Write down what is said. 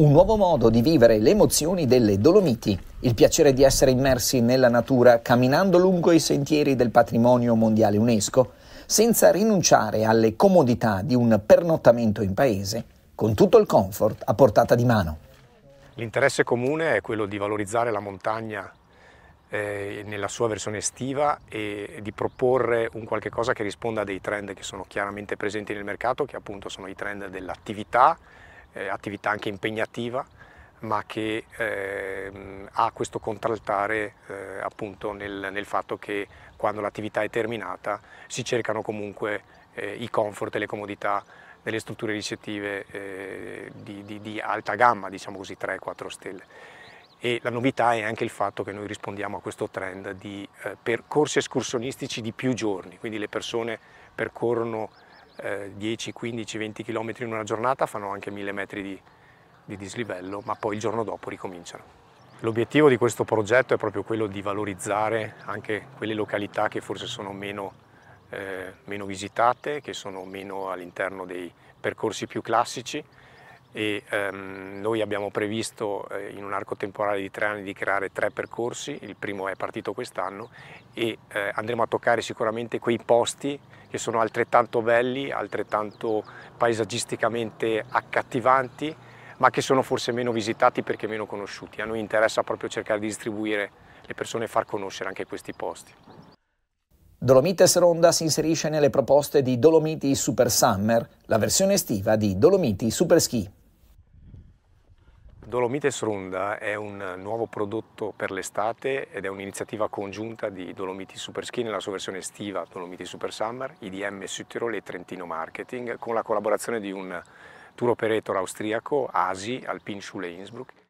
Un nuovo modo di vivere le emozioni delle Dolomiti, il piacere di essere immersi nella natura camminando lungo i sentieri del patrimonio mondiale UNESCO, senza rinunciare alle comodità di un pernottamento in paese, con tutto il comfort a portata di mano. L'interesse comune è quello di valorizzare la montagna eh, nella sua versione estiva e di proporre un qualche cosa che risponda a dei trend che sono chiaramente presenti nel mercato, che appunto sono i trend dell'attività eh, attività anche impegnativa, ma che eh, ha questo contraltare eh, appunto nel, nel, fatto che quando l'attività è terminata si cercano comunque eh, i comfort e le comodità delle strutture ricettive eh, di, di, di alta gamma, diciamo così 3-4 stelle e la novità è anche il fatto che noi rispondiamo a questo trend di eh, percorsi escursionistici di più giorni, quindi le persone percorrono eh, 10, 15, 20 km in una giornata fanno anche 1000 metri di, di dislivello, ma poi il giorno dopo ricominciano. L'obiettivo di questo progetto è proprio quello di valorizzare anche quelle località che forse sono meno, eh, meno visitate, che sono meno all'interno dei percorsi più classici e ehm, noi abbiamo previsto eh, in un arco temporale di tre anni di creare tre percorsi, il primo è partito quest'anno e eh, andremo a toccare sicuramente quei posti che sono altrettanto belli, altrettanto paesaggisticamente accattivanti, ma che sono forse meno visitati perché meno conosciuti. A noi interessa proprio cercare di distribuire le persone e far conoscere anche questi posti. Dolomites Ronda si inserisce nelle proposte di Dolomiti Super Summer, la versione estiva di Dolomiti Super Ski. Dolomites Runda è un nuovo prodotto per l'estate ed è un'iniziativa congiunta di Dolomiti Super Skin nella sua versione estiva, Dolomiti Super Summer, IDM Südtirol e Trentino Marketing con la collaborazione di un tour operator austriaco, ASI, Alpine Schule Innsbruck.